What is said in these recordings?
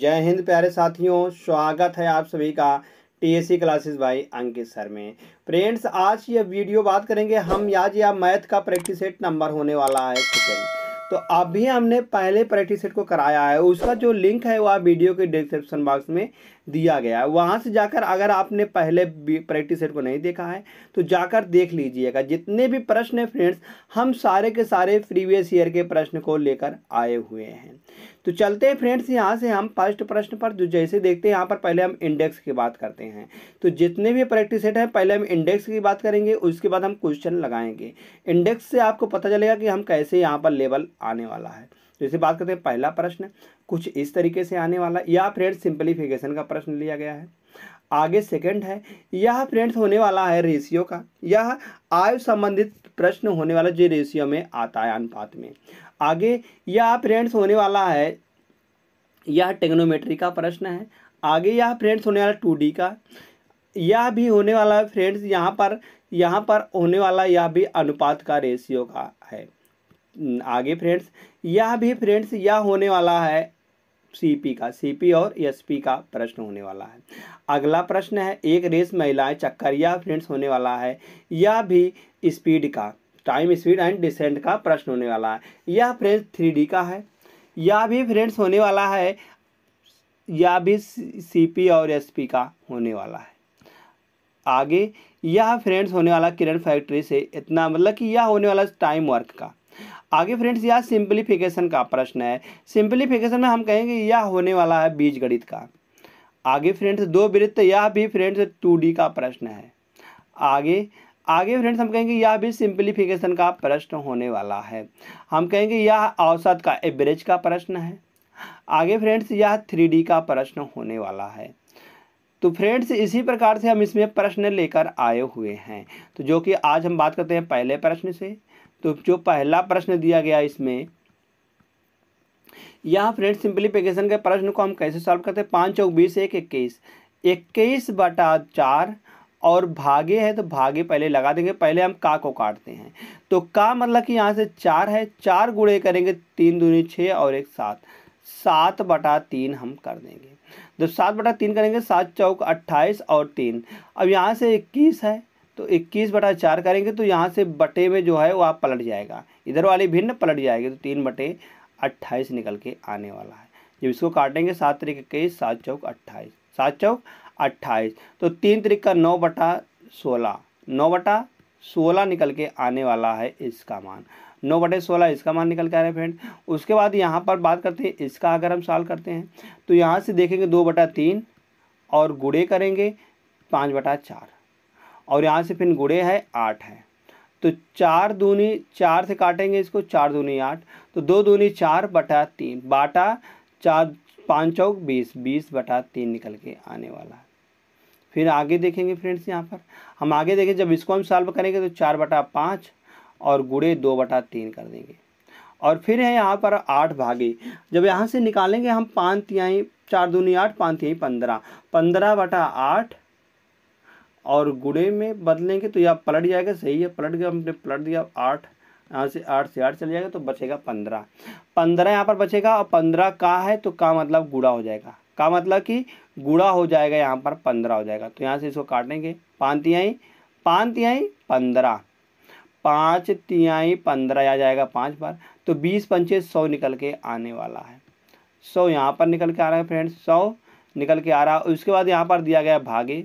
जय हिंद प्यारे साथियों स्वागत है आप सभी का TSC classes by Ankit sir में फ्रेंड्स आज ये वीडियो बात करेंगे हम आज या मैथ का प्रैक्टिस सेट नंबर होने वाला है सेकेंड तो अभी हमने पहले प्रैक्टिस सेट को कराया है उसका जो लिंक है वह वीडियो के डिस्क्रिप्शन बॉक्स में दिया गया है वहाँ से जाकर अगर आपने पहले प्रैक्टिस सेट को नहीं देखा है तो जाकर देख लीजिएगा जितने भी प्रश्न हैं फ्रेंड्स हम सारे के सारे प्रीवियस ईयर के प्रश्न को लेकर आए हुए हैं तो चलते हैं फ्रेंड्स यहाँ से हम फर्स्ट प्रश्न पर जो तो जैसे देखते हैं यहाँ पर पहले हम इंडेक्स की बात करते हैं तो जितने भी प्रैक्टिस सेट हैं पहले हम इंडेक्स की बात करेंगे उसके बाद हम क्वेश्चन लगाएंगे इंडेक्स से आपको पता चलेगा कि हम कैसे यहाँ पर लेवल आने वाला है जैसे बात करते हैं पहला प्रश्न कुछ इस तरीके से आने वाला या फ्रेंड्स सिंप्लीफिकेशन का प्रश्न लिया गया है आगे सेकंड है यह फ्रेंड्स होने वाला है रेशियो का यह आयु संबंधित प्रश्न होने वाला जो रेशियो में आता है अनुपात में आगे यह फ्रेंड्स होने वाला है यह टेक्नोमेट्री का प्रश्न है आगे यह फ्रेंड्स होने वाला टू डी का यह भी होने वाला है फ्रेंड्स यहाँ पर यहाँ पर होने वाला यह भी अनुपात का रेशियो का है आगे फ्रेंड्स यह भी फ्रेंड्स यह होने वाला है सीपी का सीपी और एसपी का प्रश्न होने वाला है अगला प्रश्न है एक रेस महिलाएं चक्कर यह फ्रेंड्स होने वाला है यह भी स्पीड का टाइम स्पीड एंड डिसेंट का प्रश्न होने वाला है यह फ्रेंड्स थ्री का है यह भी फ्रेंड्स होने वाला है यह भी सीपी और एसपी का होने वाला है आगे यह फ्रेंड्स होने वाला किरण फैक्ट्री से इतना मतलब कि यह होने वाला टाइम वर्क का आगे फ्रेंड्स यह सिंप्लीफिकेशन का प्रश्न है सिंप्लीफिकेशन में हम कहेंगे यह होने वाला है बीज गणित का आगे फ्रेंड्स दो वृत्त यह भी फ्रेंड्स टू का प्रश्न है आगे आगे फ्रेंड्स हम कहेंगे यह भी सिंप्लीफिकेशन का प्रश्न होने वाला है हम कहेंगे यह औसत का एवरेज का प्रश्न है आगे फ्रेंड्स यह थ्री का प्रश्न होने वाला है तो फ्रेंड्स इसी प्रकार से हम इसमें प्रश्न लेकर आए हुए हैं तो जो कि आज हम बात करते हैं पहले प्रश्न से तो जो पहला प्रश्न दिया गया इसमें यहाँ फ्रेंड सिंप्लीफिकेशन के प्रश्न को हम कैसे सॉल्व करते हैं पाँच चौक बीस एक इक्कीस इक्कीस बटा चार और भागे है तो भागे पहले लगा देंगे पहले हम का को काटते हैं तो का मतलब कि यहाँ से चार है चार गुड़े करेंगे तीन दूनी छः और एक सात सात बटा तीन हम कर देंगे जब तो सात बटा तीन करेंगे सात चौक अट्ठाईस और तीन अब यहाँ से इक्कीस है तो इक्कीस बटा चार करेंगे तो यहाँ से बटे में जो है वो आप पलट जाएगा इधर वाली भिन्न पलट जाएगी तो तीन बटे अट्ठाईस निकल के आने वाला है जब इसको काटेंगे सात तरीक इक्कीस सात चौक अट्ठाईस सात चौक अट्ठाईस तो तीन तरीक का नौ बटा सोलह नौ बटा सोलह निकल के आने वाला है इसका मान नौ बटे सोलह इसका मान निकल के आ रहा है फ्रेंड उसके बाद यहाँ पर बात करते हैं इसका अगर हम सॉल्व करते हैं तो यहाँ से देखेंगे दो बटा तीन और गुड़े करेंगे पाँच बटा चार और यहाँ से फिर गुड़े है आठ है तो चार दूनी चार से काटेंगे इसको चार दूनी आठ तो दो दूनी चार बटा तीन बाटा चार पाँच चौक बीस बीस बटा तीन निकल के आने वाला है फिर आगे देखेंगे फ्रेंड्स यहाँ पर हम आगे देखें जब इसको हम सॉल्व करेंगे तो चार बटा पाँच और गुड़े दो बटा तीन कर देंगे और फिर है यहाँ पर आठ भागे जब यहाँ से निकालेंगे हम पाँच तिहाई चार दूनी आठ पाँच तिहाई पंद्रह पंद्रह बटा आठ और गुड़े में बदलेंगे तो यह पलट जाएगा सही है पलट गया हमने पलट दिया आठ यहाँ से आठ से आठ चले जाएगा तो बचेगा पंद्रह पंद्रह यहाँ पर बचेगा और पंद्रह का है तो का मतलब गुड़ा हो जाएगा का मतलब कि गुड़ा हो जाएगा यहाँ पर पंद्रह हो जाएगा तो यहाँ से इसको काटेंगे पाँच तिहाई पाँच तिहाई पंद्रह पाँच तिहाई पंद्रह आ जाएगा पाँच बार तो बीस पंचे सौ निकल के आने वाला है सौ यहाँ पर निकल के आ रहा है फ्रेंड्स सौ निकल के आ रहा है उसके बाद यहाँ पर दिया गया भागे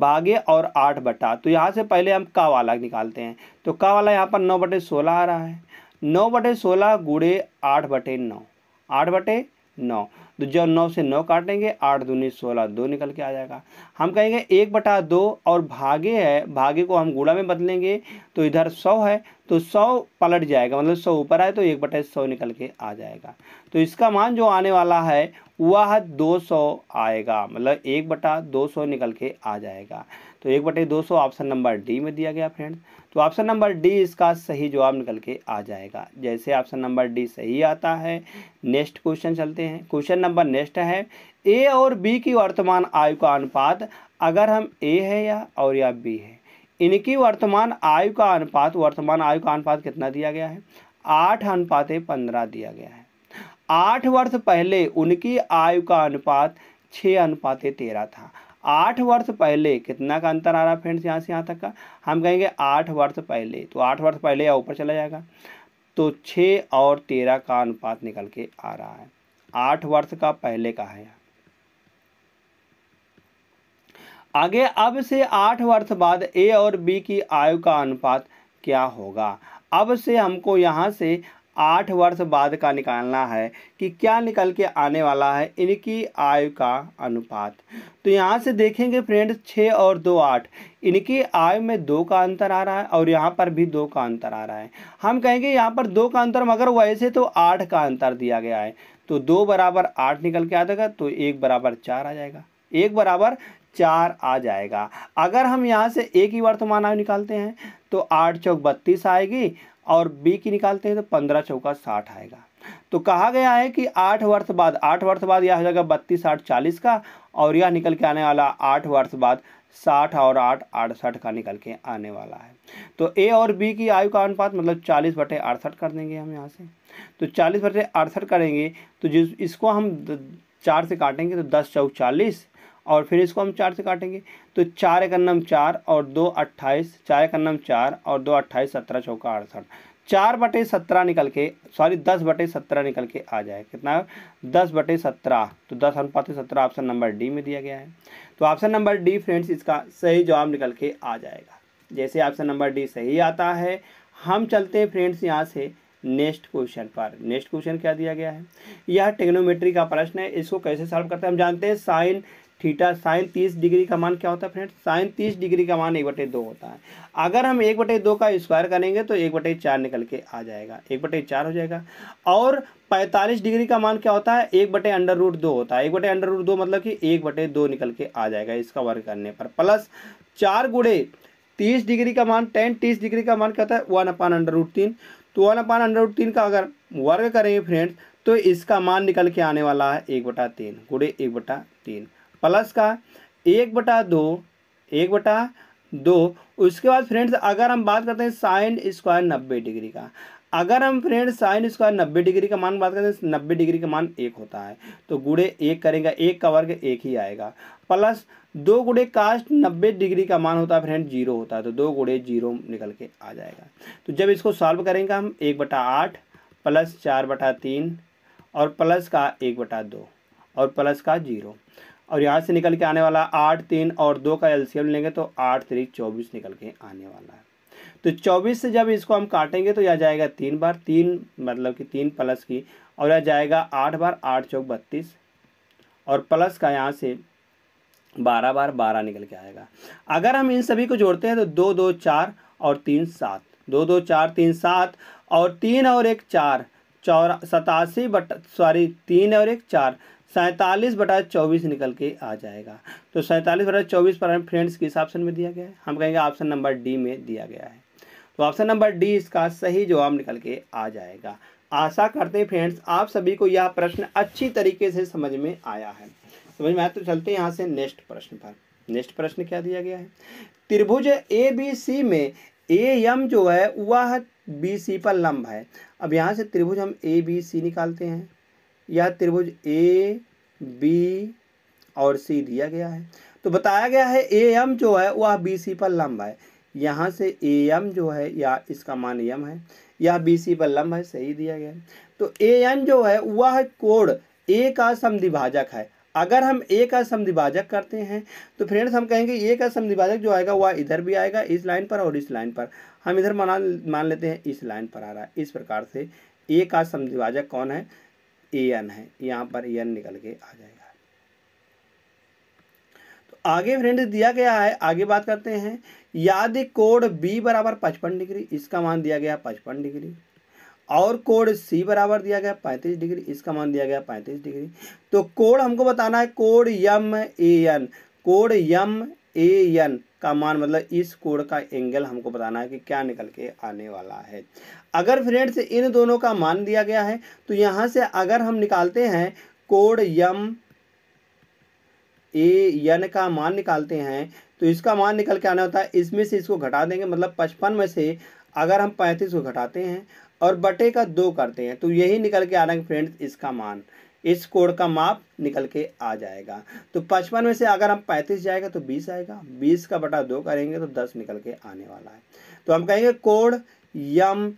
भागे और आठ बटा तो यहाँ से पहले हम का वाला निकालते हैं तो का वाला यहाँ पर नौ बटे सोलह आ रहा है नौ बटे सोलह गुड़े आठ बटे नौ आठ बटे नौ तो जब नौ से नौ काटेंगे आठ दूनी सोलह दो निकल के आ जाएगा हम कहेंगे एक बटा दो और भागे है भागे को हम गुड़ा में बदलेंगे तो इधर सौ है तो सौ पलट जाएगा मतलब सौ ऊपर आए तो एक बटा सौ निकल के आ जाएगा तो इसका मान जो आने वाला है वह दो सौ आएगा मतलब एक बटा दो सौ निकल के आ जाएगा तो एक बटे दो सौ ऑप्शन नंबर डी में दिया गया फ्रेंड्स तो ऑप्शन नंबर डी इसका सही जवाब निकल के आ जाएगा जैसे ऑप्शन नंबर डी सही आता है नेक्स्ट क्वेश्चन चलते हैं क्वेश्चन नंबर नेक्स्ट है ए और बी की वर्तमान आयु का अनुपात अगर हम ए है या और या बी है इनकी वर्तमान आयु का अनुपात वर्तमान आयु का अनुपात कितना दिया गया है आठ अनुपात पंद्रह दिया गया है आठ वर्ष पहले उनकी आयु का अनुपात छः अनुपात तेरह था आठ वर्ष पहले कितना का अंतर आ रहा है फ्रेंड्स यहाँ से यहाँ तक का हम कहेंगे आठ वर्ष पहले तो आठ वर्ष पहले या ऊपर चला जाएगा तो छः और तेरह का अनुपात निकल के आ रहा है आठ वर्ष का पहले का है आगे अब से आठ वर्ष बाद ए और बी की आयु का अनुपात क्या होगा अब से हमको यहाँ से आठ वर्ष बाद का निकालना है कि क्या निकल के आने वाला है इनकी आयु का अनुपात तो यहाँ से देखेंगे फ्रेंड छः और दो आठ इनकी आयु में दो का अंतर आ रहा है और यहाँ पर भी दो का अंतर आ रहा है हम कहेंगे यहाँ पर दो का अंतर मगर वैसे तो आठ का अंतर दिया गया है तो दो बराबर आठ निकल के आ जाएगा तो एक बराबर चार आ जाएगा एक बराबर चार आ जाएगा अगर हम यहाँ से एक ही वर्तमान आयु निकालते हैं तो आठ चौक बत्तीस आएगी और बी की निकालते हैं तो पंद्रह चौका साठ आएगा तो कहा गया है कि आठ वर्ष बाद आठ वर्ष बाद यह हो जाएगा बत्तीस आठ चालीस का और यह निकल के आने वाला आठ वर्ष बाद साठ और आठ अड़सठ का निकल के आने वाला है तो ए और बी की आयु का अनुपात मतलब चालीस बटे अड़सठ कर देंगे हम यहाँ से तो चालीस बटे अड़सठ करेंगे तो जिस इसको हम चार से काटेंगे तो दस चौक चालीस और फिर इसको हम चार से काटेंगे तो चार एक अन्नम चार और दो अट्ठाईस चार एक नम चार और दो अट्ठाईस सत्रह चौका अड़सठ चार बटे सत्रह निकल के सॉरी दस बटे सत्रह निकल के आ जाए कितना दस बटे सत्रह तो दस अनुपात सत्रह ऑप्शन नंबर डी में दिया गया है तो ऑप्शन नंबर डी फ्रेंड्स इसका सही जवाब निकल के आ जाएगा जैसे ऑप्शन नंबर डी सही आता है हम चलते हैं फ्रेंड्स यहाँ से नेक्स्ट क्वेश्चन पर नेक्स्ट क्वेश्चन क्या दिया गया है यह टेक्नोमेट्री का प्रश्न है इसको कैसे सॉल्व करते हैं हम जानते हैं साइन थीटा साइन तीस डिग्री का मान क्या होता है फ्रेंड साइन तीस डिग्री का मान एक बटे दो होता है अगर हम एक बटे दो का स्क्वायर करेंगे तो एक बटे चार निकल के आ जाएगा एक बटे चार हो जाएगा और पैंतालीस डिग्री का मान क्या होता है एक बटे अंडर रूट दो होता है एक बटे अंडर रूट दो मतलब कि एक बटे दो निकल के आ जाएगा इसका वर्ग करने पर प्लस चार गुड़े तीस डिग्री का मान टेन तीस डिग्री का मान क्या होता है वन अपान अंडर रूट तीन तो वन अपान अंडर रूट तीन का अगर वर्ग करेंगे फ्रेंड्स तो इसका मान निकल के आने वाला है एक बटा तीन गुड़े एक बटा तीन प्लस का एक बटा दो एक बटा दो उसके बाद फ्रेंड्स अगर हम बात करते हैं साइन स्क्वायर नब्बे डिग्री का अगर हम फ्रेंड साइन स्क्वायर नब्बे डिग्री का मान बात करते हैं तो नब्बे डिग्री का मान एक होता है तो गुड़े एक करेंगे एक का वर्ग एक ही आएगा प्लस दो गुड़े कास्ट नब्बे डिग्री का मान होता है फ्रेंड जीरो होता है तो दो गुड़े जीरो निकल के आ जाएगा तो जब इसको सॉल्व करेंगे हम एक बटा आठ प्लस चार बटा तीन और प्लस का एक बटा दो और प्लस का जीरो और यहाँ से निकल के आने वाला आठ तीन और दो का एलसीएम लेंगे तो आठ थ्री चौबीस निकल के आने वाला है तो चौबीस से जब इसको हम काटेंगे तो यह जाएगा तीन बार तीन मतलब कि तीन प्लस की और यह जाएगा आठ बार आठ चौक बत्तीस और प्लस का यहाँ से बारह बार बारह निकल के आएगा अगर हम इन सभी को जोड़ते हैं तो दो दो चार और तीन सात दो दो चार तीन सात और तीन और एक चार चौरा सतासी बट सॉरी तीन और एक चार सैंतालीस बटा चौबीस निकल के आ जाएगा तो सैंतालीस बटा चौबीस पर फ्रेंड्स किस ऑप्शन में दिया गया है हम कहेंगे ऑप्शन नंबर डी में दिया गया है तो ऑप्शन नंबर डी इसका सही जवाब निकल के आ जाएगा आशा करते हैं फ्रेंड्स आप सभी को यह प्रश्न अच्छी तरीके से समझ में आया है समझ में आया तो चलते हैं यहाँ से नेक्स्ट प्रश्न पर नेक्स्ट प्रश्न क्या दिया गया है त्रिभुज ए बी सी में ए एम जो है वह बी सी पर लंब है अब यहाँ से त्रिभुज हम ए बी सी निकालते हैं यह त्रिभुज ए बी और सी दिया गया है तो बताया गया है ए एम जो है वह बी सी पर लंब है यहाँ से ए एम जो है या इसका मान यम है यह बी सी पर लंब है सही दिया गया तो ए एन जो है वह कोण ए का समिभाजक है अगर हम ए का समिभाजक करते हैं तो फ्रेंड्स हम कहेंगे ए का समिभाजक जो आएगा वह इधर भी आएगा इस लाइन पर और इस लाइन पर हम इधर मान मान लेते हैं इस लाइन पर आ रहा है इस प्रकार से ए का समिभाजक कौन है ए एन है यहाँ पर ए एन निकल के आ जाएगा तो आगे फ्रेंड दिया गया है आगे बात करते हैं यदि कोड बी बराबर पचपन डिग्री इसका मान दिया गया पचपन डिग्री और कोड सी बराबर दिया गया पैंतीस डिग्री इसका मान दिया गया पैंतीस डिग्री तो कोड हमको बताना है code M A N code M A N का मान मतलब इस कोण का एंगल हमको बताना है कि क्या निकल के आने वाला है अगर फ्रेंड्स इन दोनों का मान दिया गया है तो यहाँ से अगर हम निकालते हैं कोड यम ए यन का मान निकालते हैं तो इसका मान निकल के आना होता है इसमें से इसको घटा देंगे मतलब पचपन में से अगर हम पैंतीस को घटाते हैं और बटे का दो करते हैं तो यही निकल के आ रहा है फ्रेंड्स इसका मान इस कोण का माप निकल के आ जाएगा तो पचपन में से अगर हम पैंतीस जाएगा तो बीस आएगा बीस का बटा दो करेंगे तो दस निकल के आने वाला है तो हम कहेंगे कोण यम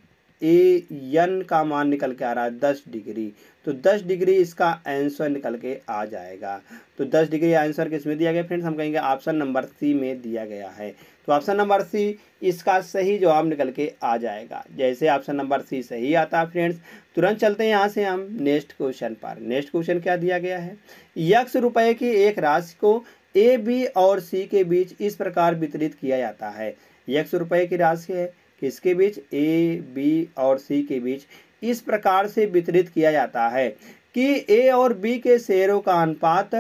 ए एन का मान निकल के आ रहा है दस डिग्री तो दस डिग्री इसका आंसर निकल के आ जाएगा तो दस डिग्री आंसर किस में दिया गया फ्रेंड्स हम कहेंगे ऑप्शन नंबर सी में दिया गया है तो ऑप्शन नंबर सी इसका सही जवाब निकल के आ जाएगा जैसे ऑप्शन नंबर सी सही आता है फ्रेंड्स तुरंत चलते हैं यहाँ से हम नेक्स्ट क्वेश्चन पर नेक्स्ट क्वेश्चन क्या दिया गया है यक्ष रुपये की एक राशि को ए बी और सी के बीच इस प्रकार वितरित किया जाता है यक्ष रुपये की राशि है किसके बीच ए बी और सी के बीच इस प्रकार से वितरित किया जाता है कि ए और बी के शेयरों का अनुपात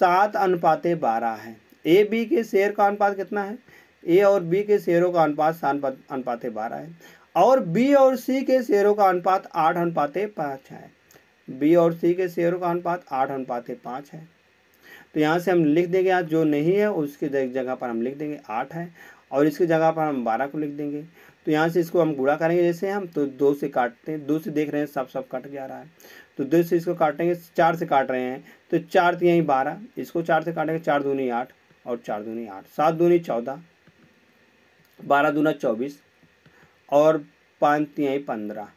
सात अनुपात बारह है ए बी के शेयर का अनुपात कितना है ए और बी के शेयरों का अनुपात सात अनुपात बारह है और बी और सी के शेयरों का अनुपात आठ अनुपात पाँच है बी और सी के शेयरों का अनुपात आठ अनुपात पाँच है तो यहाँ से हम लिख देंगे आज जो नहीं है उसकी जगह पर हम लिख देंगे आठ है और इसकी जगह पर हम बारह को लिख देंगे तो यहाँ से इसको हम गुड़ा करेंगे जैसे हम तो दो से काटते हैं दो से देख रहे हैं सब सब कट के आ रहा है तो दो से इसको काटेंगे चार से काट रहे हैं तो चार तीन तो यहीं बारह इसको चार से काटेंगे चार दूनी आठ और चार दूनी आठ सात दूनी चौदह बारह दूना चौबीस और पाँच तीन तो पंद्रह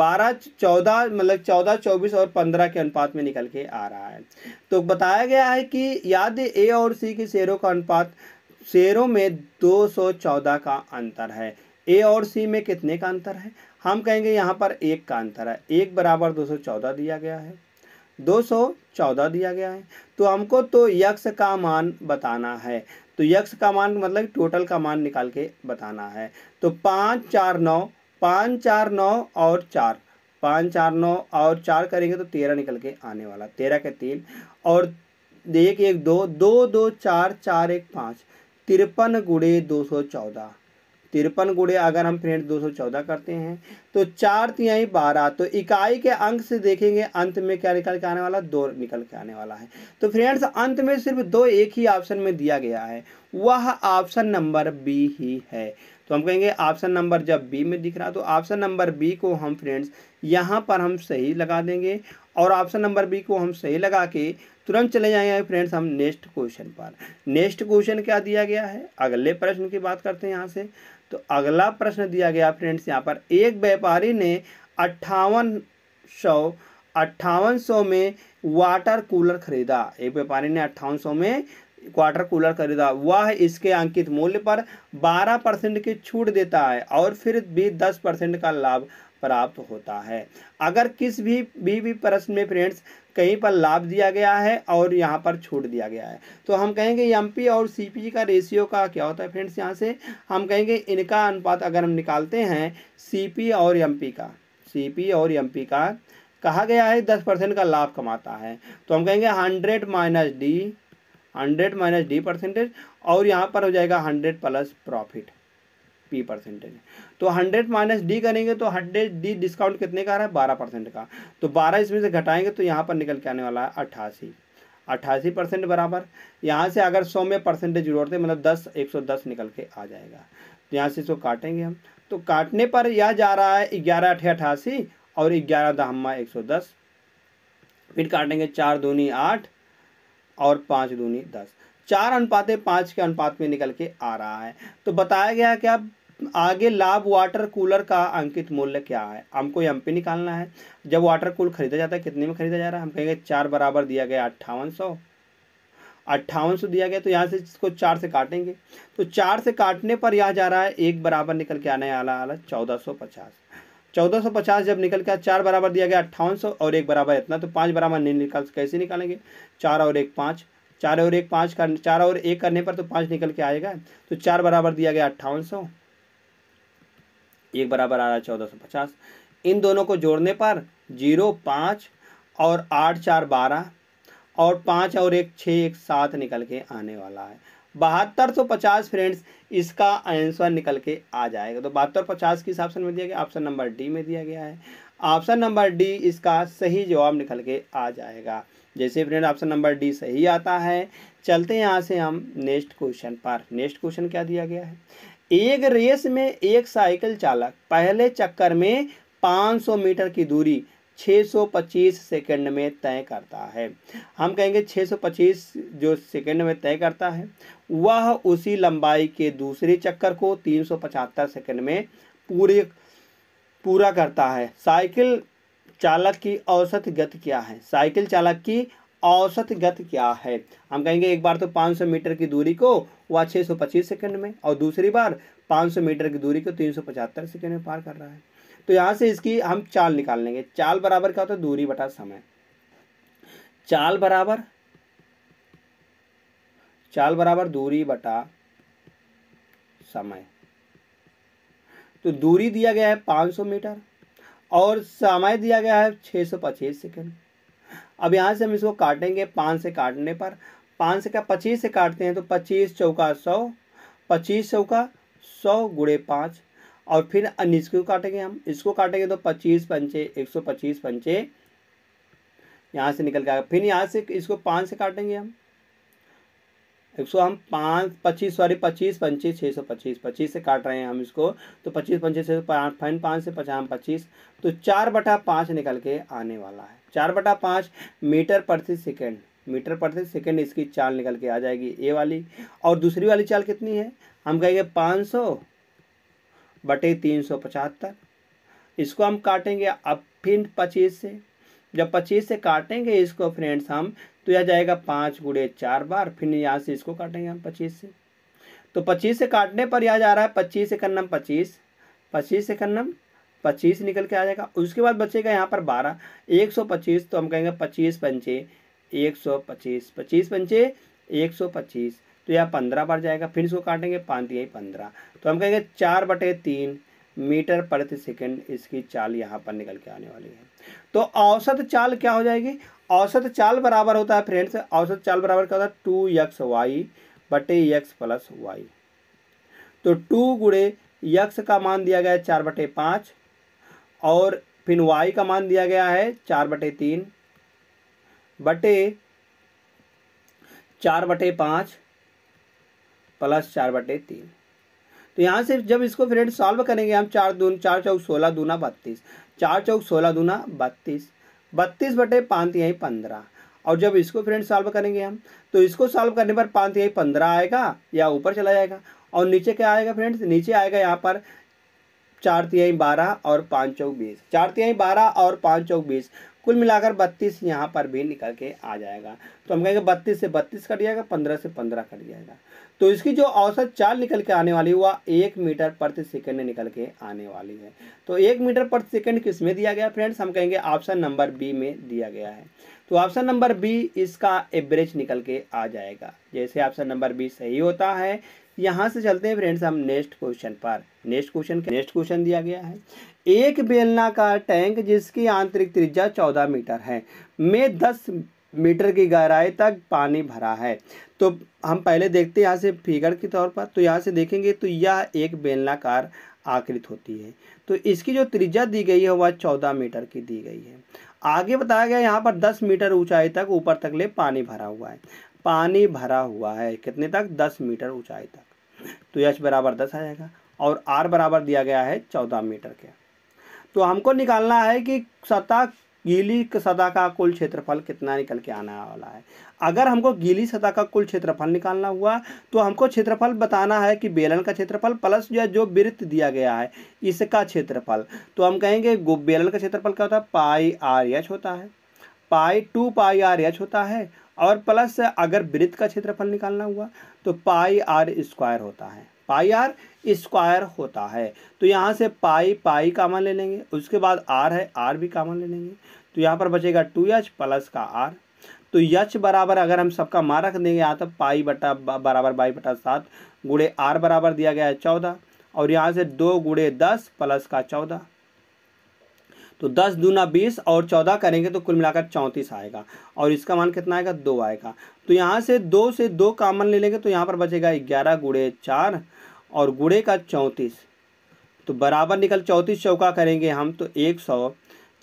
बारह चौदह मतलब चौदह चौबीस और पंद्रह के अनुपात में निकल के आ रहा है तो बताया गया है कि याद ए और सी के शेरों का अनुपात शेरों में दो सौ चौदह का अंतर है ए और सी में कितने का अंतर है हम कहेंगे यहाँ पर एक का अंतर है एक बराबर दो सौ चौदह दिया गया है दो सौ चौदह दिया गया है तो हमको तो यक्स का मान बताना है तो यक्स का मान मतलब टोटल का मान निकाल के बताना है तो पाँच चार नौ पाँच चार नौ और चार पाँच चार नौ और चार करेंगे तो तेरह निकल के आने वाला तेरह के तीन और एक एक दो दो दो चार चार एक पाँच तिरपन गुड़े दो सौ चौदह तिरपन गुड़े अगर हम फ्रेंड 214 करते हैं तो चार तिहाई बारह तो इकाई के अंक से देखेंगे अंत में क्या निकल के आने वाला दो निकल के आने वाला है तो फ्रेंड्स अंत में सिर्फ दो एक ही ऑप्शन में दिया गया है वह ऑप्शन नंबर बी ही है तो हम कहेंगे ऑप्शन नंबर जब बी में दिख रहा तो ऑप्शन नंबर बी को हम फ्रेंड्स यहाँ पर हम सही लगा देंगे और ऑप्शन नंबर बी को हम सही लगा के तुरंत चले जाएंगे फ्रेंड्स हम नेक्स्ट क्वेश्चन पर नेक्स्ट क्वेश्चन क्या दिया गया है अगले प्रश्न की बात करते हैं यहाँ से तो अगला प्रश्न दिया गया फ्रेंड्स यहाँ पर एक व्यापारी ने अट्ठावन सौ अट्ठावन सौ में वाटर कूलर खरीदा एक व्यापारी ने अट्ठावन सौ में वाटर कूलर खरीदा वह इसके अंकित मूल्य पर 12 परसेंट की छूट देता है और फिर भी 10 परसेंट का लाभ प्राप्त होता है अगर किस भी भी, भी प्रश्न में फ्रेंड्स कहीं पर लाभ दिया गया है और यहाँ पर छूट दिया गया है तो हम कहेंगे एम और सी का रेशियो का क्या होता है फ्रेंड्स यहाँ से हम कहेंगे इनका अनुपात अगर हम निकालते हैं सी और एम का सी और एम का कहा गया है दस परसेंट का लाभ कमाता है तो हम कहेंगे hundred minus D hundred minus D percentage और यहाँ पर हो जाएगा hundred plus profit P percentage तो हंड्रेड माइनस डी करेंगे तो हंड्रेड डी डिस्काउंट कितने का आ रहा है बारह परसेंट का तो बारह इसमें से घटाएंगे तो यहाँ पर निकल के आने वाला है अट्ठासी अट्ठासी परसेंट बराबर यहाँ से अगर सौ में परसेंटेज जोड़ते मतलब दस एक सौ दस निकल के आ जाएगा तो यहाँ से इसको काटेंगे हम तो काटने पर यह जा रहा है ग्यारह अठे अट्ठासी और ग्यारह दहम्मा एक सौ दस फिर काटेंगे चार दूनी आठ और पाँच दूनी दस चार अनुपातें पाँच के अनुपात में निकल के आ रहा है तो बताया गया है कि आप आगे लाभ वाटर कूलर का अंकित मूल्य क्या है हमको एम पी निकालना है जब वाटर कूलर खरीदा जाता है कितने में खरीदा जा रहा है हम कहेंगे चार बराबर दिया गया अट्ठावन सौ अट्ठावन सौ दिया गया तो यहाँ से इसको चार से काटेंगे तो चार से काटने पर यह जा रहा है एक बराबर निकल के आने आला आला चौदह सौ पचास चौदह सौ पचास जब निकल के चार बराबर दिया गया अट्ठावन सौ और एक बराबर इतना तो पाँच बराबर नहीं निकाल कैसे निकालेंगे चार और एक पाँच चार और एक पाँच कर चार और एक करने पर तो पाँच निकल के आएगा तो चार बराबर दिया गया अट्ठावन सौ एक बराबर आ रहा है चौदह सौ पचास इन दोनों को जोड़ने पर जीरो पाँच और आठ चार बारह और पाँच और एक छः एक सात निकल के आने वाला है बहत्तर सौ पचास फ्रेंड्स इसका आंसर निकल के आ जाएगा तो बहत्तर पचास किस ऑप्शन में दिया गया ऑप्शन नंबर डी में दिया गया है ऑप्शन नंबर डी इसका सही जवाब निकल के आ जाएगा जैसे फ्रेंड ऑप्शन नंबर डी सही आता है चलते हैं यहाँ से हम नेक्स्ट क्वेश्चन पर नेक्स्ट क्वेश्चन क्या दिया गया है एक रेस में एक साइकिल चालक पहले चक्कर में 500 मीटर की दूरी 625 सेकंड में तय करता है हम कहेंगे 625 जो सेकंड में तय करता है वह उसी लंबाई के दूसरे चक्कर को 375 सेकंड में पूरे पूरा करता है साइकिल चालक की औसत गति क्या है साइकिल चालक की औसत गति क्या है हम कहेंगे एक बार तो 500 मीटर की दूरी को वह 625 सेकंड में और दूसरी बार 500 मीटर की दूरी को तीन सेकंड में पार कर रहा है तो यहाँ से इसकी हम चाल निकाल लेंगे चाल बराबर क्या होता है दूरी बटा समय चाल बराबर चाल बराबर दूरी बटा समय तो दूरी दिया गया है 500 मीटर और समय दिया गया है 625 सेकंड अब यहाँ से हम इसको काटेंगे पाँच से काटने पर पाँच से का पच्चीस से काटते हैं तो पच्चीस चौका सौ पच्चीस चौका सौ गुड़े पाँच और फिर अन्य इसको काटेंगे हम इसको काटेंगे तो पच्चीस पंचे एक सौ पच्चीस पंचे यहाँ से निकल के आएगा फिर यहाँ से इसको पाँच से काटेंगे हम एक सौ हम पाँच पच्चीस सॉरी पच्चीस पंचीस छः सौ पच्चीस पच्चीस से काट रहे हैं हम इसको तो पच्चीस पंचीस पाँच फाइन पाँच से पचास पच्चीस तो चार बटा पाँच निकल के आने वाला है चार बटा पाँच मीटर प्रति सेकेंड मीटर प्रति सेकेंड इसकी चाल निकल के आ जाएगी ए वाली और दूसरी वाली चाल कितनी है हम कहेंगे पाँच सौ बटे तीन सौ पचहत्तर इसको हम काटेंगे अब फिर पच्चीस से जब पच्चीस से काटेंगे इसको फ्रेंड्स हम तो यह जाएगा पाँच गुड़े चार बार फिर यहाँ से इसको काटेंगे हम पच्चीस से तो पच्चीस से काटने पर यह जा रहा है पच्चीस से पच्चीस पच्चीस से पच्चीस निकल के आ जाएगा उसके बाद बचेगा यहाँ पर बारह एक सौ पच्चीस तो हम कहेंगे पच्चीस पंचे एक सौ पच्चीस पच्चीस पंचे एक सौ पच्चीस तो यह पंद्रह बार जाएगा फिर इसको काटेंगे पाँच यही पंद्रह तो हम कहेंगे चार बटे तीन मीटर प्रति सेकंड इसकी चाल यहाँ पर निकल के आने वाली है तो औसत चाल क्या हो जाएगी औसत चाल बराबर होता है फ्रेंड्स औसत चाल बराबर क्या होता है टू यक्स वाई बटे यक्स प्लस वाई तो टू गुड़े यक्स का मान दिया गया है चार बटे पाँच और फिर वाई का मान दिया गया है चार बटे तीन बटे चार बटे पाँच प्लस चार बटे तीन तो यहाँ से जब इसको फ्रेंड सॉल्व करेंगे हम चार दून चार चौक सोलह दूना बत्तीस चार चौक सोलह दूना बत्तीस बत्तीस बटे पाँच यही पंद्रह और जब इसको फ्रेंड सॉल्व करेंगे हम तो इसको सॉल्व करने पर पाँच यही पंद्रह आएगा या ऊपर चला जाएगा और नीचे क्या आएगा फ्रेंड्स नीचे आएगा यहाँ पर चार तिहाई बारह और पाँच चौक बीस चार तिहाई बारह और पाँच चौक बीस कुल मिलाकर बत्तीस यहाँ पर भी निकल के आ जाएगा तो हम कहेंगे बत्तीस से बत्तीस कट जाएगा पंद्रह से पंद्रह कट जाएगा तो इसकी जो औसत चाल निकल के आने वाली वह एक मीटर प्रति सेकंड निकल के आने वाली है तो एक मीटर प्रति सेकेंड किस में दिया गया फ्रेंड्स हम कहेंगे ऑप्शन नंबर बी में दिया गया है तो ऑप्शन नंबर बी इसका एवरेज निकल के आ जाएगा जैसे ऑप्शन नंबर बी सही होता है यहाँ से चलते हैं फ्रेंड्स हम नेक्स्ट क्वेश्चन पर नेक्स्ट क्वेश्चन नेक्स्ट क्वेश्चन दिया गया है एक बेलनाकार टैंक जिसकी आंतरिक त्रिज्या चौदह मीटर है में दस मीटर की गहराई तक पानी भरा है तो हम पहले देखते हैं यहाँ से फिगर के तौर पर तो यहाँ से देखेंगे तो यह एक बेलनाकार आकृत होती है तो इसकी जो त्रिज्या दी गई है वह चौदह मीटर की दी गई है आगे बताया गया यहाँ पर दस मीटर ऊंचाई तक ऊपर तक ले पानी भरा हुआ है पानी भरा हुआ है कितने तक दस मीटर ऊंचाई तक तो एच बराबर दस आ जाएगा और आर बराबर दिया गया है चौदह मीटर के तो हमको निकालना है कि सतह गीली सतह का कुल क्षेत्रफल कितना निकल के आने वाला है अगर हमको गीली सतह का कुल क्षेत्रफल निकालना हुआ तो हमको क्षेत्रफल बताना है कि बेलन का क्षेत्रफल प्लस जो जो वृत्त दिया गया है इसका क्षेत्रफल तो हम कहेंगे बेलन का क्षेत्रफल क्या होता है पाई आर एच होता है pi two pi R H होता है और प्लस अगर वृत्त का क्षेत्रफल निकालना हुआ तो पाई आर स्क्वायर होता है पाई आर स्क्वायर होता है तो यहाँ से पाई पाई कामन ले लेंगे उसके बाद आर है आर भी कामन ले लेंगे तो यहाँ पर बचेगा टू एच प्लस का आर तो यच बराबर अगर हम सबका मार रख देंगे यहाँ तक पाई बटा बराबर बाई बटा सात गुड़े आर बराबर दिया गया है चौदह और यहाँ से दो गुड़े दस प्लस का चौदह तो दस दूना बीस और चौदह करेंगे तो कुल मिलाकर चौंतीस आएगा और इसका मान कितना आएगा दो आएगा तो यहाँ से दो से दो कामन ले लेंगे तो यहाँ पर बचेगा ग्यारह गुड़े चार और गुड़े का चौंतीस तो बराबर निकल चौंतीस चौका करेंगे हम तो एक सौ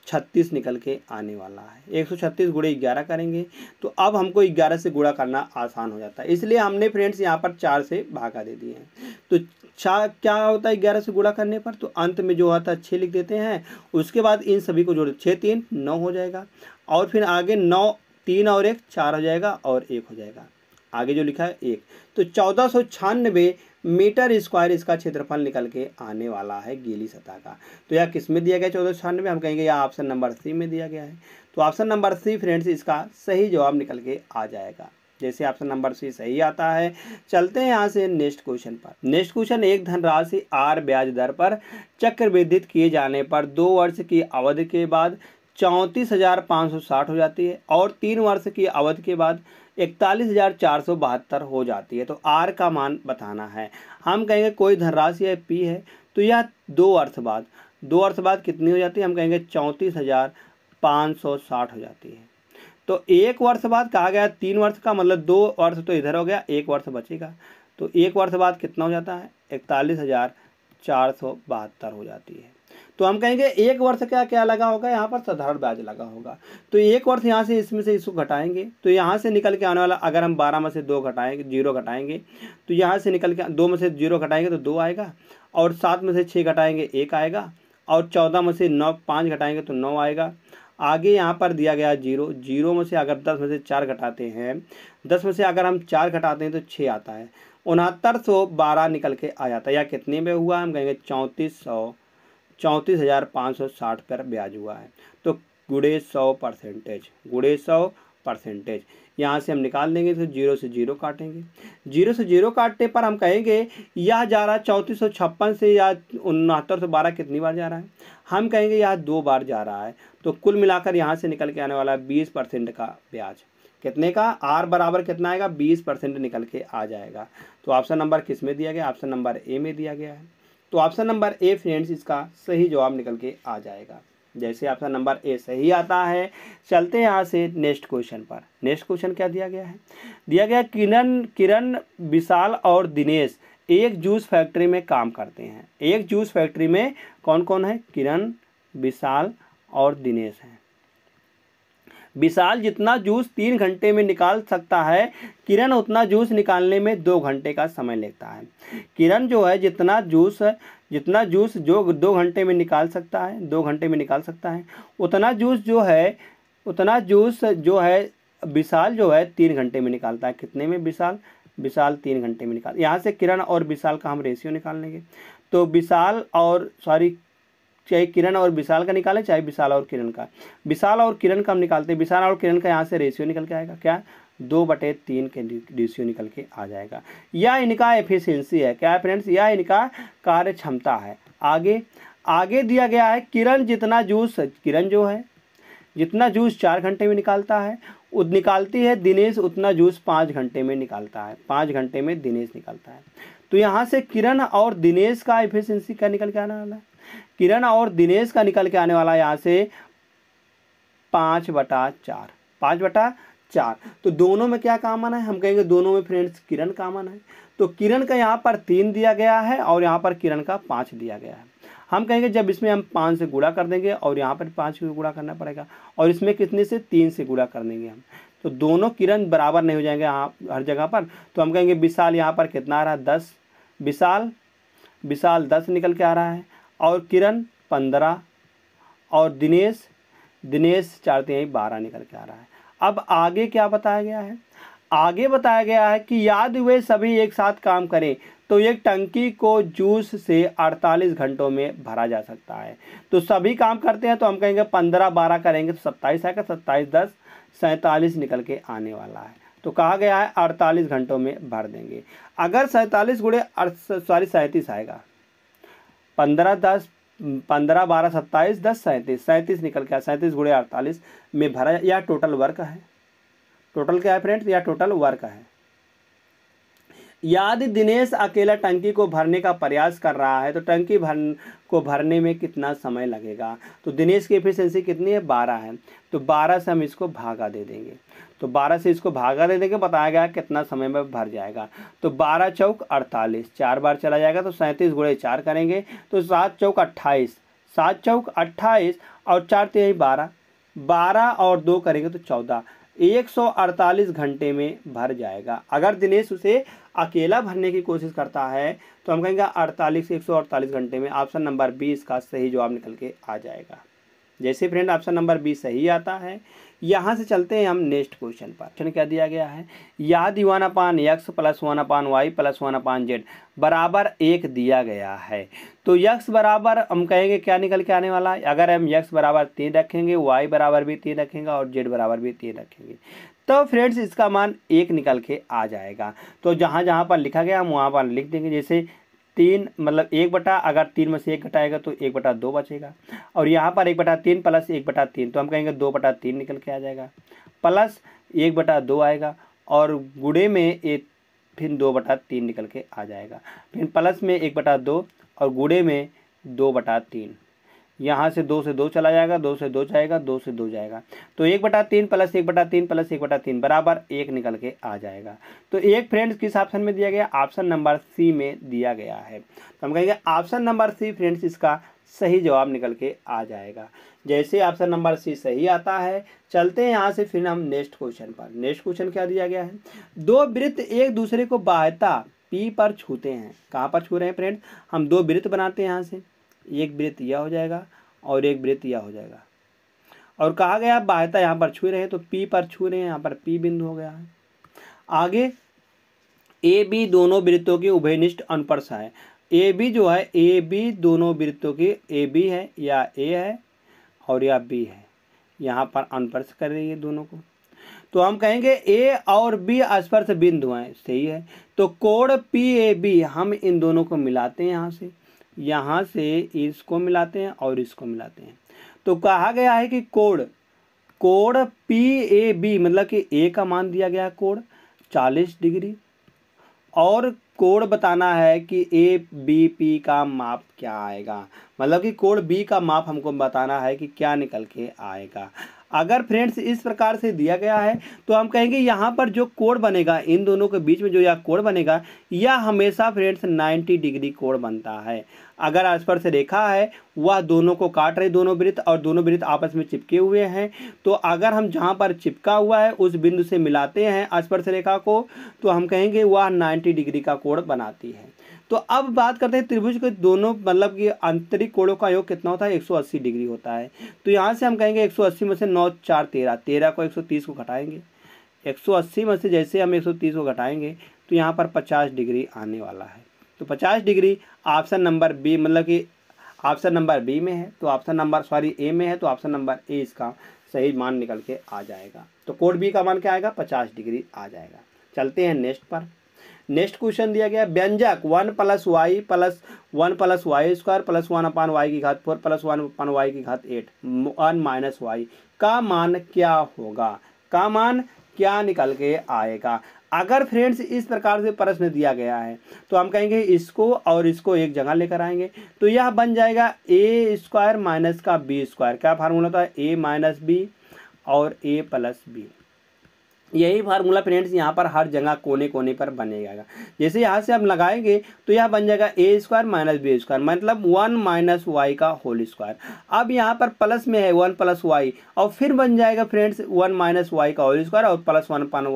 छत्तीस निकल के आने वाला है एक सौ छत्तीस गुड़े ग्यारह करेंगे तो अब हमको ग्यारह से गुड़ा करना आसान हो जाता है इसलिए हमने फ्रेंड्स यहाँ पर चार से भागा दे दिए हैं तो छा क्या होता है ग्यारह से गुणा करने पर तो अंत में जो आता है छः लिख देते हैं उसके बाद इन सभी को जोड़ छः तीन नौ हो जाएगा और फिर आगे नौ तीन और एक चार हो जाएगा और एक हो जाएगा आगे जो लिखा है एक तो चौदह सौ छियानबे मीटर स्क्वायर इसका क्षेत्रफल निकल के आने वाला है गीली सतह का तो यह किस में दिया गया चौदह सौ हम कहेंगे यह ऑप्शन नंबर सी में दिया गया है तो ऑप्शन नंबर सी फ्रेंड्स इसका सही जवाब निकल के आ जाएगा जैसे ऑप्शन नंबर सी सही आता है चलते हैं यहाँ से नेक्स्ट क्वेश्चन पर नेक्स्ट क्वेश्चन एक धनराशि आर ब्याज दर पर चक्रवृद्धित किए जाने पर दो वर्ष की अवधि के बाद चौंतीस हज़ार पाँच सौ साठ हो जाती है और तीन वर्ष की अवधि के बाद इकतालीस हज़ार चार सौ बहत्तर हो जाती है तो आर का मान बताना है हम कहेंगे कोई धनराशि है पी है तो यह दो वर्ष बाद दो वर्ष बाद कितनी हो जाती है हम कहेंगे चौंतीस हज़ार पाँच सौ साठ हो जाती है तो एक वर्ष बाद कहा गया तीन वर्ष का मतलब दो वर्ष तो इधर हो गया एक वर्ष बचेगा तो एक वर्ष बाद कितना हो जाता है इकतालीस हज़ार चार सौ बहत्तर हो जाती है तो हम कहेंगे एक वर्ष का क्या लगा होगा यहाँ पर साधारण ब्याज लगा होगा तो एक वर्ष यहाँ से इसमें से इसको घटाएंगे तो यहाँ से निकल के आने वाला अगर हम बारह में से दो घटाएंगे जीरो घटाएंगे तो यहाँ से निकल के दो में से जीरो घटाएंगे तो दो आएगा और सात में से छः घटाएंगे एक आएगा और चौदह में से नौ पाँच घटाएंगे तो नौ आएगा आगे यहाँ पर दिया गया जीरो जीरो में से अगर दस में से चार घटाते हैं दस में से अगर हम चार घटाते हैं तो छः आता है उनहत्तर सौ बारह निकल के आ जाता है या कितने में हुआ हम कहेंगे चौंतीस सौ चौंतीस हज़ार पाँच सौ साठ पर ब्याज हुआ है तो गुड़े सौ परसेंटेज गुड़े सौ परसेंटेज यहाँ से हम निकाल देंगे तो जीरो से जीरो काटेंगे जीरो से जीरो काटने पर हम कहेंगे यह जा रहा है चौंतीस सौ छप्पन से या उनहत्तर सौ बारह कितनी बार जा रहा है हम कहेंगे यहाँ दो बार जा रहा है तो कुल मिलाकर यहाँ से निकल के आने वाला है बीस परसेंट का ब्याज कितने का आर बराबर कितना आएगा बीस परसेंट निकल के आ जाएगा तो ऑप्शन नंबर किस में दिया गया ऑप्शन नंबर ए में दिया गया है तो ऑप्शन नंबर ए फ्रेंड्स इसका सही जवाब निकल के आ जाएगा जैसे ऑप्शन नंबर ए सही आता है चलते हैं यहाँ से नेक्स्ट क्वेश्चन पर नेक्स्ट क्वेश्चन क्या दिया गया है दिया गया किरण किरण विशाल और दिनेश एक जूस फैक्ट्री में काम करते हैं एक जूस फैक्ट्री में कौन कौन है किरण विशाल और दिनेश हैं विशाल जितना जूस तीन घंटे में निकाल सकता है किरण उतना जूस निकालने में दो घंटे का समय लेता है किरण जो है जितना जूस जितना जूस जो दो घंटे में निकाल सकता है दो घंटे में निकाल सकता है उतना जूस जो है उतना जूस जो है विशाल जो है तीन घंटे में निकालता है कितने में विशाल विशाल तीन घंटे में निकाल यहाँ से किरण और विशाल का हम रेशियो निकाल लेंगे तो विशाल और सॉरी चाहे किरण और विशाल का निकालें चाहे विशाल और किरण का विशाल और किरण का हम निकालते हैं विशाल और किरण का यहाँ से रेशियो निकल के आएगा क्या दो बटे तीन के रेशियो निकल के आ जाएगा यह इनका एफिशिएंसी है क्या फ्रेंड्स यह इनका कार्य क्षमता है आगे आगे दिया गया है किरण जितना जूस किरण जो है जितना जूस चार घंटे में निकालता है निकालती है दिनेश उतना जूस पाँच घंटे में निकालता है पाँच घंटे में दिनेश निकालता है तो यहाँ से किरण और दिनेश का एफिशिएंसी क्या निकल के आने वाला है किरण और दिनेश का निकल के आने वाला है यहाँ से पाँच बटा चार पाँच बटा चार तो दोनों में क्या कामन है हम कहेंगे दोनों में फ्रेंड्स किरण कामन है तो किरण का यहाँ पर तीन दिया गया है और यहाँ पर किरण का पाँच दिया गया है हम कहेंगे जब इसमें हम पाँच से गुड़ा कर देंगे और यहाँ पर पाँच से गुड़ा करना पड़ेगा और इसमें कितने से तीन से गुड़ा कर देंगे हम तो दोनों किरण बराबर नहीं हो जाएंगे यहाँ हर जगह पर तो हम कहेंगे विशाल यहाँ पर कितना आ रहा है दस विशाल विशाल दस निकल के आ रहा है और किरण पंद्रह और दिनेश दिनेश चार तिहाई बारह निकल के आ रहा है अब आगे क्या बताया गया है आगे बताया गया है कि याद हुए सभी एक साथ काम करें तो एक टंकी को जूस से 48 घंटों में भरा जा सकता है तो सभी काम करते हैं तो हम कहेंगे 15 12 करेंगे तो 27 आएगा 27 दस सैंतालीस निकल के आने वाला है तो कहा गया है 48 घंटों में भर देंगे अगर सैंतालीस गुड़े सॉरी सैंतीस आएगा पंद्रह दस पंद्रह बारह सत्ताईस दस सैंतीस सैंतीस निकल के आया सैंतीस गुड़े अड़तालीस में भरा यह टोटल वर्क है टोटल क्या है फ्रेंड्स यह टोटल वर्क है यदि दिनेश अकेला टंकी को भरने का प्रयास कर रहा है तो टंकी भर को भरने में कितना समय लगेगा तो दिनेश की एफिशिएंसी कितनी है बारह है तो बारह से हम इसको भागा दे देंगे तो बारह से इसको भागा दे देंगे बताया गया कितना समय में भर जाएगा तो बारह चौक अड़तालीस चार बार चला जाएगा तो सैंतीस गुड़े चार करेंगे तो सात चौक अट्ठाईस सात चौक अट्ठाईस और चार तेज बारह बारह और दो करेंगे तो चौदह एक सौ अड़तालीस घंटे में भर जाएगा अगर दिनेश उसे अकेला भरने की कोशिश करता है तो हम कहेंगे अड़तालीस से एक घंटे में ऑप्शन नंबर बी इसका सही जवाब निकल के आ जाएगा जैसे फ्रेंड ऑप्शन नंबर बी सही आता है यहाँ से चलते हैं हम नेक्स्ट क्वेश्चन पर क्वेश्चन क्या दिया गया है या दीवान upon x plus one upon y plus one upon z बराबर एक दिया गया है तो यक्स बराबर हम कहेंगे क्या निकल के आने वाला है अगर हम यक्स बराबर तीन रखेंगे वाई बराबर भी तीन रखेंगे और जेड बराबर भी तीन रखेंगे तो फ्रेंड्स इसका मान एक निकल के आ जाएगा तो जहाँ जहाँ पर लिखा गया हम वहाँ पर लिख देंगे जैसे तीन मतलब एक बटा अगर तीन में से एक घटाएगा तो एक बटा दो बचेगा और यहाँ पर एक बटा तीन प्लस एक बटा तीन तो हम कहेंगे दो बटा तीन निकल के आ जाएगा प्लस एक बटा दो आएगा और गुड़े में एक फिर दो बटा तीन निकल के आ जाएगा फिर प्लस में एक बटा दो और गुड़े में दो बटा तीन यहाँ से दो से दो चला जाएगा दो से दो जाएगा दो से दो जाएगा तो एक बटा तीन प्लस एक बटा तीन प्लस एक बटा तीन बराबर एक निकल के आ जाएगा तो एक फ्रेंड्स किस ऑप्शन में दिया गया ऑप्शन नंबर सी में दिया गया है तो हम कहेंगे ऑप्शन नंबर सी फ्रेंड्स इसका सही जवाब निकल के आ जाएगा जैसे ऑप्शन नंबर सी सही आता है चलते हैं यहाँ से फिर हम नेक्स्ट क्वेश्चन पर नेक्स्ट क्वेश्चन क्या दिया गया है दो वृत्त एक दूसरे को बाहता पी पर छूते हैं कहाँ पर छू रहे हैं फ्रेंड हम दो वृत्त बनाते हैं यहाँ से एक वृत्त यह हो जाएगा और एक वृत्त यह हो जाएगा और कहा गया बाह्यता यहाँ पर छू रहे हैं तो पी पर छू रहे हैं यहाँ पर पी बिंदु हो गया है आगे ए बी दोनों वृत्तों के उभयनिष्ठ अनुपर्श है ए बी जो है ए बी दोनों वृत्तों के ए बी है या ए है और या बी है यहाँ पर अनुपर्श कर रही है दोनों को तो हम कहेंगे ए और बी स्पर्श बिंदु हैं सही है तो कोण पी ए बी हम इन दोनों को मिलाते हैं यहाँ से यहाँ से इसको मिलाते हैं और इसको मिलाते हैं तो कहा गया है कि code code P A B मतलब कि ए का मान दिया गया कोड चालीस डिग्री और कोड बताना है कि ए बी पी का माप क्या आएगा मतलब कि कोड बी का माप हमको बताना है कि क्या निकल के आएगा अगर फ्रेंड्स इस प्रकार से दिया गया है तो हम कहेंगे यहाँ पर जो कोड बनेगा इन दोनों के बीच में जो यह कोड़ बनेगा यह हमेशा फ्रेंड्स 90 डिग्री कोड बनता है अगर स्पर्श रेखा है वह दोनों को काट रहे दोनों वृत्त और दोनों वृत्त आपस में चिपके हुए हैं तो अगर हम जहाँ पर चिपका हुआ है उस बिंदु से मिलाते हैं स्पर्श रेखा को तो हम कहेंगे वह नाइन्टी डिग्री का कोड़ बनाती है तो अब बात करते हैं त्रिभुज के दोनों मतलब कि आंतरिक कोणों का योग कितना होता है 180 डिग्री होता है तो यहाँ से हम कहेंगे 180 में से नौ चार तेरह तेरह को 130 को घटाएंगे 180 में से जैसे हम 130 को घटाएंगे तो यहाँ पर 50 डिग्री आने वाला है तो 50 डिग्री ऑप्शन नंबर बी मतलब कि ऑप्शन नंबर बी में है तो ऑप्शन नंबर सॉरी ए में है तो ऑप्शन नंबर ए इसका सही मान निकल के आ जाएगा तो कोड बी का मान क्या आएगा पचास डिग्री आ जाएगा चलते हैं नेक्स्ट पर नेक्स्ट क्वेश्चन दिया गया व्यंजक one plus y plus one plus y square plus one upon y की घात four plus one upon y की घात एट वन माइनस वाई का मान क्या होगा का मान क्या निकल के आएगा अगर फ्रेंड्स इस प्रकार से प्रश्न दिया गया है तो हम कहेंगे इसको और इसको एक जगह लेकर आएंगे तो यह बन जाएगा ए स्क्वायर माइनस का बी स्क्वायर क्या फार्मूला था ए माइनस बी और ए प्लस बी यही फार्मूला फ्रेंड्स यहाँ पर हर जगह कोने कोने पर बनेगा जैसे यहाँ से हम लगाएंगे तो यह बन जाएगा A square minus B square मतलब वन माइनस वाई का होल स्क्वायर अब यहाँ पर प्लस में है वन प्लस वाई और फिर बन जाएगा फ्रेंड्स वन माइनस वाई का होल स्क्वायर और plus one upon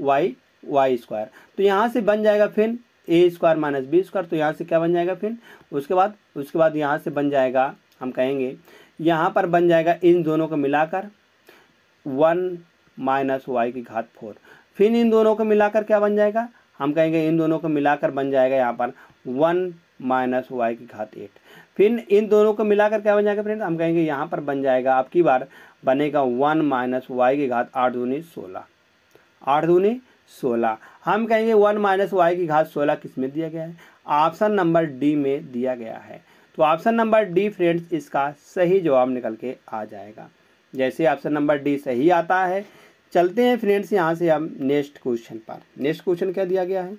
y y square तो यहाँ से बन जाएगा फिर A square minus B square तो यहाँ से क्या बन जाएगा फिर उसके बाद उसके बाद यहाँ से बन जाएगा हम कहेंगे यहाँ पर बन जाएगा इन दोनों को मिलाकर वन माइनस वाई की घात फोर फिर इन दोनों को मिलाकर क्या बन जाएगा हम कहेंगे इन दोनों को मिलाकर बन जाएगा यहाँ पर वन माइनस वाई की घात एट फिर इन दोनों को मिलाकर क्या बन जाएगा फ्रेंड हम कहेंगे यहाँ पर बन जाएगा आपकी बार बनेगा वन माइनस वाई की घात आठ दूनी सोलह आठ दूनी सोलह हम कहेंगे वन माइनस वाई की घात सोलह किस में दिया गया है ऑप्शन नंबर डी में दिया गया है तो ऑप्शन नंबर डी फ्रेंड्स इसका सही जवाब निकल के आ जाएगा जैसे ऑप्शन नंबर डी सही आता है चलते हैं फ्रेंड्स यहाँ से हम नेक्स्ट क्वेश्चन पर नेक्स्ट क्वेश्चन क्या दिया गया है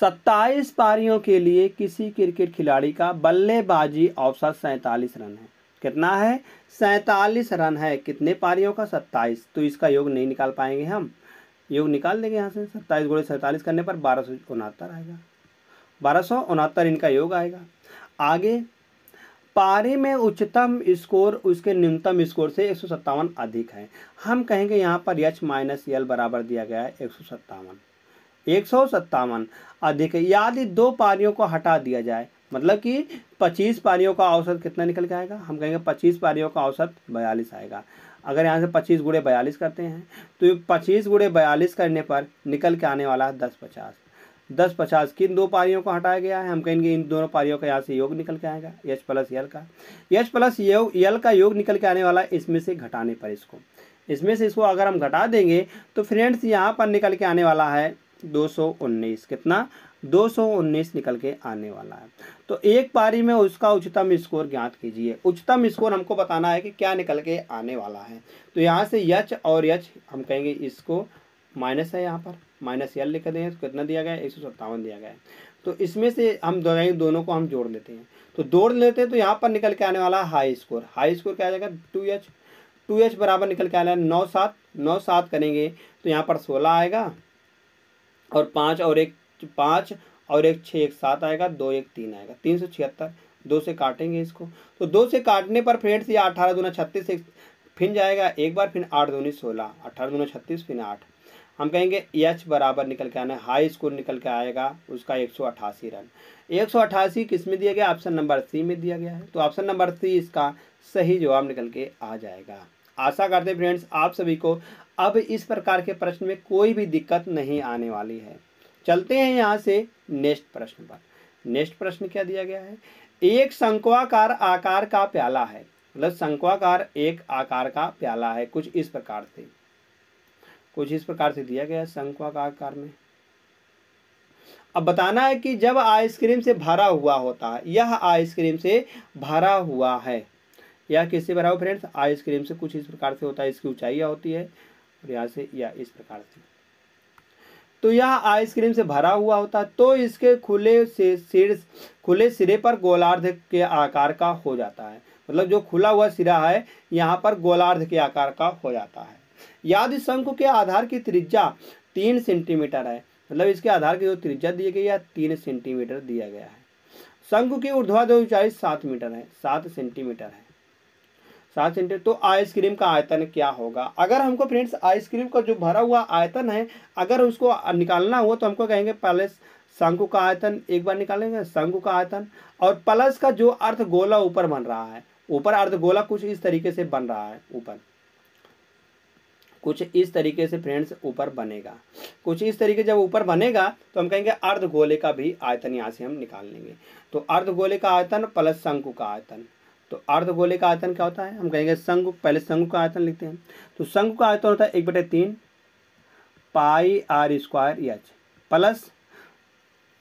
सत्ताईस पारियों के लिए किसी क्रिकेट खिलाड़ी का बल्लेबाजी औसत सैतालीस रन है कितना है सैतालीस रन है कितने पारियों का सत्ताईस तो इसका योग नहीं निकाल पाएंगे हम योग निकाल देंगे यहाँ से सत्ताईस गुड़े सैंतालीस करने पर बारह सौ उनहत्तर आएगा बारह सौ उनहत्तर इनका योग आएगा आगे पारी में उच्चतम स्कोर उसके न्यूनतम स्कोर से एक अधिक है हम कहेंगे यहाँ पर एच माइनस एल बराबर दिया गया है एक सौ सत्तावन एक सौ सत्तावन अधिक यदि दो पारियों को हटा दिया जाए मतलब कि 25 पारियों का औसत कितना निकल के आएगा हम कहेंगे 25 पारियों का औसत बयालीस आएगा अगर यहाँ से 25 गुड़े बयालीस करते हैं तो 25 गुड़े बयालीस करने पर निकल के आने वाला है दस पचास दस पचास किन दो पारियों को हटाया गया है हम कहेंगे इन दोनों पारियों का यहाँ से योग निकल के आएगा यच प्लस यल का यच प्लस यल का योग निकल के आने वाला इसमें से घटाने पर इसको इसमें से इसको अगर हम घटा देंगे तो फ्रेंड्स यहाँ पर निकल के आने वाला है उन्नीस कितना 219 निकल के आने वाला है तो एक पारी में उसका उच्चतम स्कोर ज्ञात कीजिए उच्चतम स्कोर हमको बताना है कि क्या निकल के आने वाला है तो यहाँ से यच और यच हम कहेंगे इसको माइनस है यहाँ पर माइनस एल लिख दें तो कितना दिया गया एक सौ सत्तावन दिया गया है तो इसमें से हम दोनों को हम जोड़ लेते हैं तो जोड़ लेते हैं तो यहाँ पर निकल के आने वाला हाई स्कोर हाई स्कोर क्या आ जाएगा टू एच टू एच बराबर निकल के आने वाला है नौ सात नौ सात करेंगे तो यहाँ पर सोलह आएगा और पाँच और एक पाँच और एक छः एक सात आएगा दो एक तीन आएगा तीन सौ छिहत्तर दो से काटेंगे इसको तो दो से काटने पर फ्रेंड्स ये अठारह दूना छत्तीस फिर जाएगा एक बार फिर आठ दूनी सोलह अठारह दूना छत्तीस फिर आठ हम कहेंगे एच बराबर निकल के आना है हाई स्कोर निकल के आएगा उसका एक सौ अठासी रन एक सौ अठासी किस में दिया गया ऑप्शन नंबर सी में दिया गया है तो ऑप्शन नंबर सी इसका सही जवाब निकल के आ जाएगा आशा करते हैं फ्रेंड्स आप सभी को अब इस प्रकार के प्रश्न में कोई भी दिक्कत नहीं आने वाली है चलते हैं यहाँ से नेक्स्ट प्रश्न पर नेक्स्ट प्रश्न क्या दिया गया है एक शंकुआकार आकार का प्याला है मतलब शंकुआकार एक आकार का प्याला है कुछ इस प्रकार से कुछ इस प्रकार से दिया गया शंक्वाकार आकार में अब बताना है कि जब आइसक्रीम से भरा हुआ होता है यह आइसक्रीम से भरा हुआ है यह किससे भरा हुआ फ्रेंड्स आइसक्रीम से कुछ इस प्रकार से होता है इसकी ऊंचाइयाँ होती है और यहाँ से या इस प्रकार से तो यह आइसक्रीम से भरा हुआ होता है तो इसके खुले से सिर खुले सिरे पर गोलार्ध के आकार का हो जाता है मतलब जो खुला हुआ सिरा है यहाँ पर गोलार्ध के आकार का हो जाता है याद शंकु के आधार की त्रिज्या तीन सेंटीमीटर है मतलब इसके आधार की जो त्रिज्या दी गई है तीन सेंटीमीटर दिया गया है शंकु की ऊर्ध्वाधर ऊंचाई सात मीटर है सात सेंटीमीटर है सात सेंटीमीटर तो आइसक्रीम का आयतन क्या होगा अगर हमको फ्रेंड्स आइसक्रीम का जो भरा हुआ आयतन है अगर उसको निकालना हुआ तो हमको कहेंगे पहले शंकु का आयतन एक बार निकालेंगे शंकु का आयतन और प्लस का जो अर्ध गोला ऊपर बन रहा है ऊपर अर्ध गोला कुछ इस तरीके से बन रहा है ऊपर कुछ इस तरीके से फ्रेंड्स ऊपर बनेगा कुछ इस तरीके जब ऊपर बनेगा तो हम कहेंगे अर्ध गोले का भी आयतन यहाँ से हम निकाल लेंगे तो अर्ध गोले का आयतन प्लस शंकु का आयतन तो अर्ध गोले का आयतन क्या होता है हम कहेंगे शंकु पहले शंकु का आयतन लिखते हैं तो शंकु का आयतन होता है एक बटे तीन pi R square H plus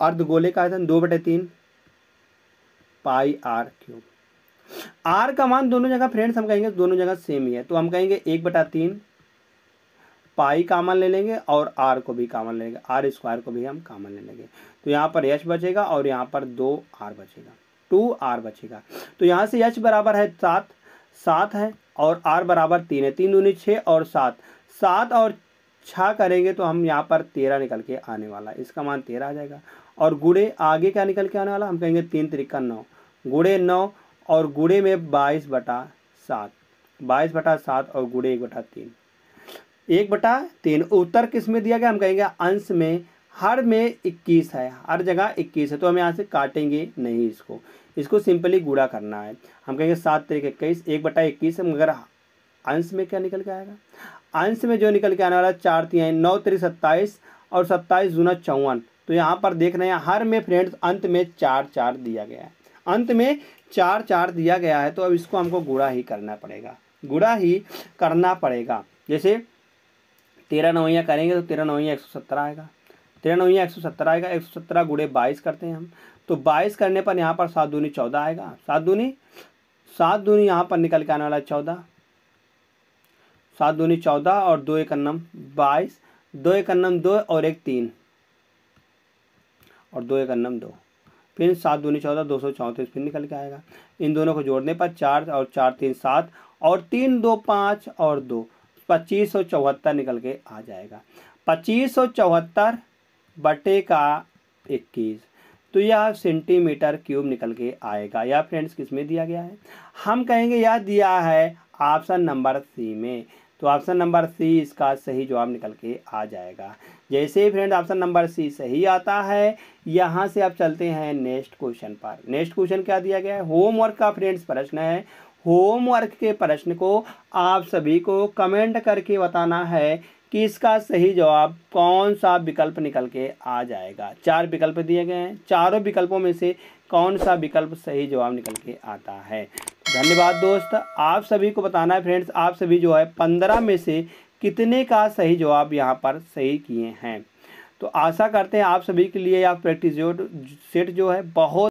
अर्ध गोले का आयतन दो बटे तीन पाई आर क्यूब आर का मान दोनों जगह फ्रेंड्स हम कहेंगे दोनों जगह सेम ही है तो हम कहेंगे एक बटा तीन पाई कामन ले लेंगे और आर को भी कामन लेंगे आर स्क्वायर को भी हम कामन ले लेंगे तो यहाँ पर यश बचेगा और यहाँ पर दो आर बचेगा टू आर बचेगा तो यहाँ से यश बराबर है सात सात है और आर बराबर तीन है तीन दूनी छः और सात सात और छः करेंगे तो हम यहाँ पर तेरह निकल के आने वाला है इसका मान तेरह आ जाएगा और गुड़े आगे क्या निकल के आने वाला हम कहेंगे तीन तरीका नौ गुड़े नौ और गुड़े में बाईस बटा सात बाईस बटा सात और गुड़े एक बटा तीन एक बटा तीन उत्तर किस में दिया गया हम कहेंगे अंश में हर में इक्कीस है हर जगह इक्कीस है तो हम यहाँ से काटेंगे नहीं इसको इसको सिंपली गुड़ा करना है हम कहेंगे सात तरीके इक्कीस एक बटा इक्कीस मगर अंश में क्या निकल के आएगा अंश में जो निकल के आने वाला चार तीन नौ तरी सत्ताईस और सत्ताईस जूना चौवन तो यहाँ पर देख रहे हैं हर में फ्रेंड्स अंत में चार चार दिया गया है अंत में चार चार दिया गया है तो अब इसको हमको गुड़ा ही करना पड़ेगा गुड़ा ही करना पड़ेगा जैसे तेरह नवैया करेंगे तो तेरह नवैया एक सौ सत्तर आएगा तेरह नवैया एक सौ सत्तर आएगा एक सौ सत्रह गुड़े बाईस करते हैं हम तो बाईस करने पर यहाँ पर सात दूनी चौदह आएगा सात दूनी सात दूनी यहाँ पर निकल के आने वाला है चौदह सात दूनी चौदह और दो एक अन्नम बाईस दो एक अन्नम दो और एक तीन और दो एक अन्नम दो फिर सात दूनी चौदह दो सौ चौंतीस फिर निकल के आएगा इन दोनों को जोड़ने पर चार और चार तीन सात और तीन दो पाँच और दो पच्चीस सौ चौहत्तर निकल के आ जाएगा पच्चीस सौ चौहत्तर बटे का इक्कीस तो यह सेंटीमीटर क्यूब निकल के आएगा यह फ्रेंड्स किस में दिया गया है हम कहेंगे यह दिया है ऑप्शन नंबर सी में तो ऑप्शन नंबर सी इसका सही जवाब निकल के आ जाएगा जैसे ही फ्रेंड ऑप्शन नंबर सी सही आता है यहाँ से आप चलते हैं नेक्स्ट क्वेश्चन पर नेक्स्ट क्वेश्चन क्या दिया गया है होमवर्क का फ्रेंड्स प्रश्न है होमवर्क के प्रश्न को आप सभी को कमेंट करके बताना है कि इसका सही जवाब कौन सा विकल्प निकल के आ जाएगा चार विकल्प दिए गए हैं चारों विकल्पों में से कौन सा विकल्प सही जवाब निकल के आता है धन्यवाद दोस्त आप सभी को बताना है फ्रेंड्स आप सभी जो है पंद्रह में से कितने का सही जवाब यहाँ पर सही किए हैं तो आशा करते हैं आप सभी के लिए यह प्रैक्टिस सेट जो है बहुत